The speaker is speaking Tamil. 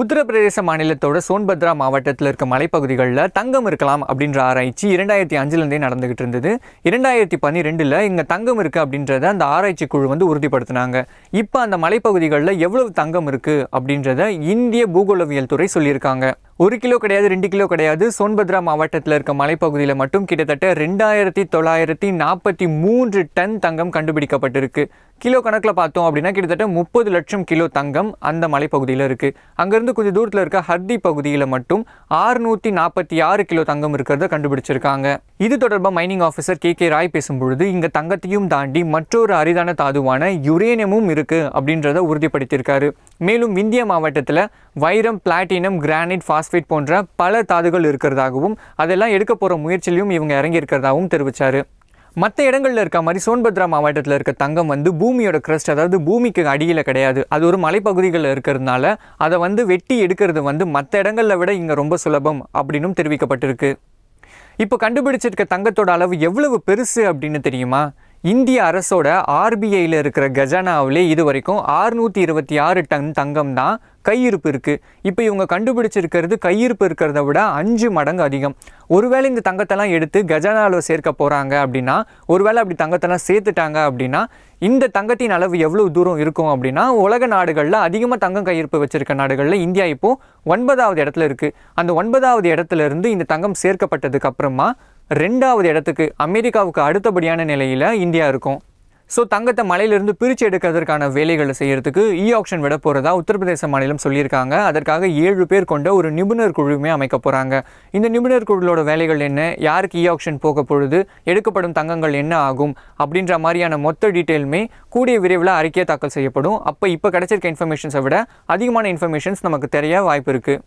உத்தரப்பிரதேச மாநிலத்தோட சோன்பத்ரா மாவட்டத்தில் இருக்க மலைப்பகுதிகளில் தங்கம் இருக்கலாம் அப்படின்ற ஆராய்ச்சி இரண்டாயிரத்தி அஞ்சுலேருந்தே நடந்துகிட்டு இருந்தது இரண்டாயிரத்தி பன்னிரெண்டில் இங்கே தங்கம் இருக்குது அப்படின்றத அந்த ஆராய்ச்சி குழு வந்து உறுதிப்படுத்தினாங்க இப்போ அந்த மலைப்பகுதிகளில் எவ்வளவு தங்கம் இருக்குது அப்படின்றத இந்திய பூகோளவியல் துறை சொல்லியிருக்காங்க ஒரு கிலோ கிடையாது ரெண்டு கிலோ கிடையாது சோன்பத்ரா மாவட்டத்தில் இருக்க மலைப்பகுதியில் மட்டும் கிட்டத்தட்ட ரெண்டாயிரத்தி தொள்ளாயிரத்தி நாற்பத்தி மூன்று டன் தங்கம் கண்டுபிடிக்கப்பட்டிருக்கு கிலோ கணக்கில் பார்த்தோம் அப்படின்னா கிட்டத்தட்ட முப்பது லட்சம் கிலோ தங்கம் அந்த மலைப்பகுதியில் இருக்குது அங்கேருந்து கொஞ்சம் தூரத்தில் இருக்க ஹர்தி பகுதியில் மட்டும் ஆறுநூற்றி நாற்பத்தி ஆறு கிலோ தங்கம் இருக்கிறத கண்டுபிடிச்சிருக்காங்க இது தொடர்பாக mining officer K K Roy பேசும்பொழுது இங்கே தங்கத்தையும் தாண்டி மற்றொரு அரிதான தாதுவான யுரேனியமும் இருக்குது அப்படின்றத உறுதிப்படுத்தியிருக்காரு மேலும் விந்திய மாவட்டத்தில் வைரம் பிளாட்டினம் கிரானைட் ஃபாஸ்பேட் போன்ற பல தாதுகள் இருக்கிறதாகவும் அதெல்லாம் எடுக்க போகிற முயற்சியிலையும் இவங்க இறங்கி இருக்கிறதாகவும் தெரிவித்தார் மற்ற இடங்களில் இருக்க மாதிரி சோன்பத்ரா மாவட்டத்தில் இருக்க தங்கம் வந்து பூமியோட கிரஸ்ட் அதாவது பூமிக்கு அடியில் கிடையாது அது ஒரு மலைப்பகுதிகளில் இருக்கிறதுனால அதை வந்து வெட்டி எடுக்கிறது வந்து மற்ற இடங்களில் விட இங்கே ரொம்ப சுலபம் அப்படின்னும் தெரிவிக்கப்பட்டிருக்கு இப்போ கண்டுபிடிச்சிருக்க தங்கத்தோட அளவு எவ்வளவு பெருசு அப்படின்னு தெரியுமா இந்திய அரசோட ஆர்பிஐயில் இருக்கிற கஜானாவிலே இது வரைக்கும் ஆறுநூற்றி இருபத்தி ஆறு டன் தங்கம் தான் கையிருப்பு இருக்குது இப்போ இவங்க கண்டுபிடிச்சிருக்கிறது கையிருப்பு இருக்கிறத விட அஞ்சு மடங்கு அதிகம் ஒருவேளை இந்த தங்கத்தெல்லாம் எடுத்து கஜானாவில் சேர்க்க போகிறாங்க அப்படின்னா ஒருவேளை அப்படி தங்கத்தெல்லாம் சேர்த்துட்டாங்க அப்படின்னா இந்த தங்கத்தின் அளவு எவ்வளோ தூரம் இருக்கும் அப்படின்னா உலக நாடுகளில் அதிகமாக தங்கம் கையிருப்பு வச்சுருக்க நாடுகளில் இந்தியா இப்போது ஒன்பதாவது இடத்துல இருக்குது அந்த ஒன்பதாவது இடத்துல இருந்து இந்த தங்கம் சேர்க்கப்பட்டதுக்கு அப்புறமா ரெண்டாவது இடத்துக்கு அமெரிக்காவுக்கு அடுத்தபடியான நிலையில் இந்தியா இருக்கும் ஸோ தங்கத்தை மலையிலிருந்து பிரித்து எடுக்கிறதுக்கான வேலைகளை செய்கிறதுக்கு இ ஆப்ஷன் விட போகிறதா உத்தரப்பிரதேச மாநிலம் சொல்லியிருக்காங்க அதற்காக ஏழு பேர் கொண்ட ஒரு நிபுணர் குழுவுமே அமைக்க போகிறாங்க இந்த நிபுணர் குழுவோட வேலைகள் என்ன யாருக்கு இ ஆப்ஷன் போக பொழுது எடுக்கப்படும் தங்கங்கள் என்ன ஆகும் அப்படின்ற மாதிரியான மொத்த டீட்டெயிலுமே கூடிய விரைவில் அறிக்கையை தாக்கல் செய்யப்படும் அப்போ இப்போ கிடச்சிருக்க இன்ஃபர்மேஷன்ஸை விட அதிகமான இன்ஃபர்மேஷன்ஸ் நமக்கு தெரிய வாய்ப்பு இருக்குது